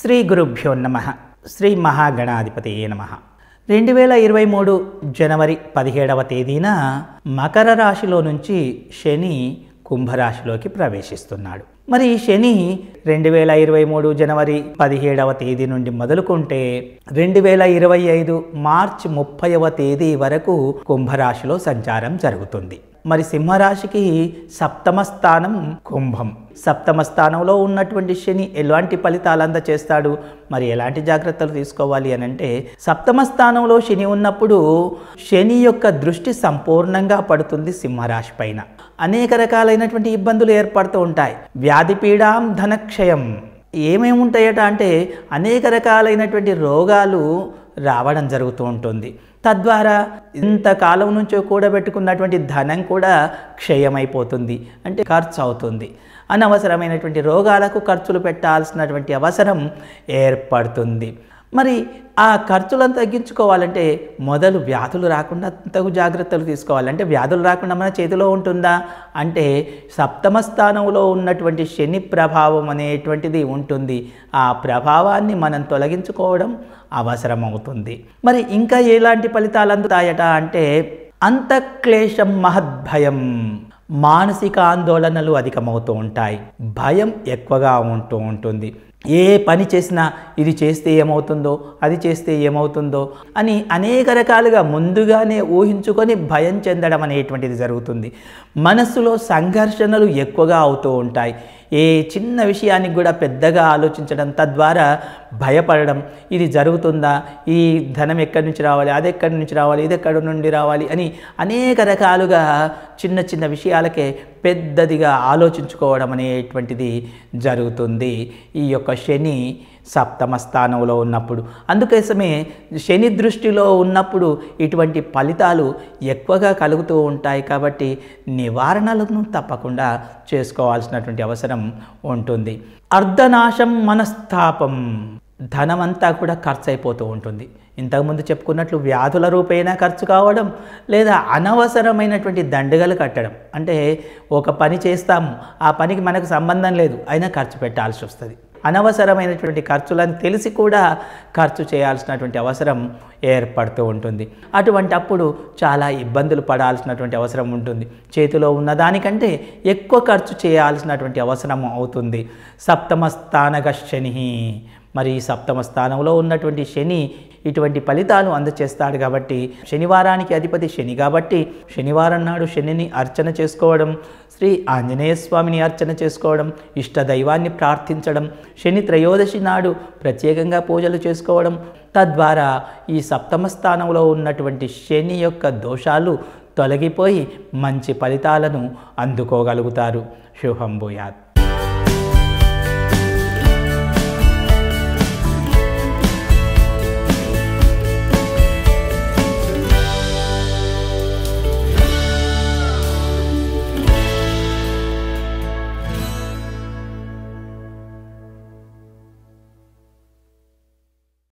శ్రీ గురుభ్యో నమ శ్రీ మహాగణాధిపతి నమ రెండు వేల ఇరవై మూడు జనవరి పదిహేడవ తేదీన మకర రాశిలో నుంచి శని కుంభరాశిలోకి ప్రవేశిస్తున్నాడు మరి శని రెండు వేల ఇరవై మూడు జనవరి పదిహేడవ తేదీ నుండి మొదలుకుంటే రెండు వేల ఇరవై ఐదు మార్చ్ ముప్పైవ తేదీ వరకు కుంభరాశిలో సంచారం జరుగుతుంది మరి సింహరాశికి సప్తమ స్థానం కుంభం సప్తమ స్థానంలో ఉన్నటువంటి శని ఎలాంటి ఫలితాలు అందచేస్తాడు మరి ఎలాంటి జాగ్రత్తలు తీసుకోవాలి అని అంటే సప్తమ స్థానంలో శని ఉన్నప్పుడు శని యొక్క దృష్టి సంపూర్ణంగా పడుతుంది సింహరాశి పైన అనేక రకాలైనటువంటి ఇబ్బందులు ఏర్పడుతూ ఉంటాయి వ్యాధి పీడాం ధనక్షయం ఏమేమి ఉంటాయట అంటే అనేక రకాలైనటువంటి రోగాలు రావడం జరుగుతూ ఉంటుంది తద్వారా ఇంతకాలం నుంచో కూడబెట్టుకున్నటువంటి ధనం కూడా క్షయమైపోతుంది అంటే ఖర్చు అవుతుంది అనవసరమైనటువంటి రోగాలకు ఖర్చులు పెట్టాల్సినటువంటి అవసరం ఏర్పడుతుంది మరి ఆ ఖర్చులను తగ్గించుకోవాలంటే మొదలు వ్యాధులు రాకుండా తగు జాగ్రత్తలు తీసుకోవాలంటే వ్యాధులు రాకుండా మన చేతిలో ఉంటుందా అంటే సప్తమ స్థానంలో ఉన్నటువంటి శని ప్రభావం అనేటువంటిది ఉంటుంది ఆ ప్రభావాన్ని మనం తొలగించుకోవడం అవసరమవుతుంది మరి ఇంకా ఎలాంటి ఫలితాలు అందుతాయట అంటే అంతఃక్లేశం మహద్భయం మానసిక ఆందోళనలు అధికమవుతూ ఉంటాయి భయం ఎక్కువగా ఉంటూ ఉంటుంది ఏ పని చేసినా ఇది చేస్తే ఏమవుతుందో అది చేస్తే ఏమవుతుందో అని అనేక రకాలుగా ముందుగానే ఊహించుకొని భయం చెందడం అనేటువంటిది జరుగుతుంది మనస్సులో సంఘర్షణలు ఎక్కువగా అవుతూ ఉంటాయి ఏ చిన్న విషయానికి కూడా పెద్దగా ఆలోచించడం తద్వారా భయపడడం ఇది జరుగుతుందా ఈ ధనం ఎక్కడి నుంచి రావాలి అది ఎక్కడి నుంచి రావాలి ఇది ఎక్కడి నుండి రావాలి అని అనేక రకాలుగా చిన్న చిన్న విషయాలకే పెద్దదిగా ఆలోచించుకోవడం అనేటువంటిది జరుగుతుంది ఈ యొక్క శని సప్తమ స్థానంలో ఉన్నప్పుడు అందుకోసమే శని దృష్టిలో ఉన్నప్పుడు ఇటువంటి ఫలితాలు ఎక్కువగా కలుగుతూ ఉంటాయి కాబట్టి నివారణలను తప్పకుండా చేసుకోవాల్సినటువంటి అవసరం ఉంటుంది అర్ధనాశం మనస్తాపం ధనమంతా కూడా ఖర్చు అయిపోతూ ఉంటుంది ఇంతకుముందు చెప్పుకున్నట్లు వ్యాధుల రూపేణా ఖర్చు కావడం లేదా అనవసరమైనటువంటి దండగలు కట్టడం అంటే ఒక పని చేస్తాము ఆ పనికి మనకు సంబంధం లేదు అయినా ఖర్చు పెట్టాల్సి వస్తుంది అనవసరమైనటువంటి ఖర్చులను తెలిసి కూడా ఖర్చు చేయాల్సినటువంటి అవసరం ఏర్పడుతూ ఉంటుంది అటువంటి అప్పుడు చాలా ఇబ్బందులు పడాల్సినటువంటి అవసరం ఉంటుంది చేతిలో ఉన్న దానికంటే ఎక్కువ ఖర్చు చేయాల్సినటువంటి అవసరం అవుతుంది సప్తమ స్థానక శని మరి సప్తమ స్థానంలో ఉన్నటువంటి శని ఇటువంటి ఫలితాలు అందచేస్తాడు కాబట్టి శనివారానికి అధిపతి శని కాబట్టి శనివారం నాడు శనిని అర్చన చేసుకోవడం శ్రీ ఆంజనేయ స్వామిని అర్చన చేసుకోవడం ఇష్ట దైవాన్ని ప్రార్థించడం శని త్రయోదశి నాడు ప్రత్యేకంగా పూజలు చేసుకోవడం తద్వారా ఈ సప్తమ స్థానంలో ఉన్నటువంటి శని యొక్క దోషాలు తొలగిపోయి మంచి ఫలితాలను అందుకోగలుగుతారు శుభంబుయాత్